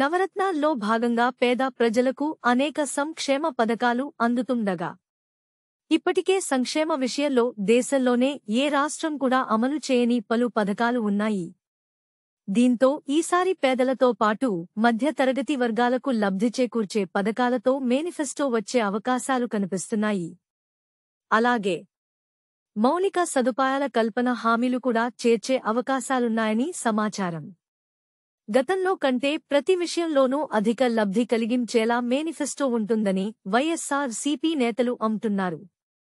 నవరత్నాల్లో భాగంగా పేద ప్రజలకు అనేక సంక్షేమ పథకాలు అందుతుండగా ఇప్పటికే సంక్షేమ విషయంలో దేశంలోనే ఏ రాష్ట్రం కూడా అమలు చేయని పలు పథకాలు ఉన్నాయి దీంతో ఈసారి పేదలతో పాటు మధ్యతరగతి వర్గాలకు లబ్ధి చేకూర్చే పథకాలతో మేనిఫెస్టో వచ్చే అవకాశాలు కనిపిస్తున్నాయి అలాగే మౌలిక సదుపాయాల కల్పన హామీలు కూడా చేర్చే అవకాశాలున్నాయని సమాచారం గతంలో కంటే ప్రతి విషయంలోనూ అధిక లబ్ధి కలిగించేలా మేనిఫెస్టో ఉంటుందని వైఎస్సార్ సిపి నేతలు అంటున్నారు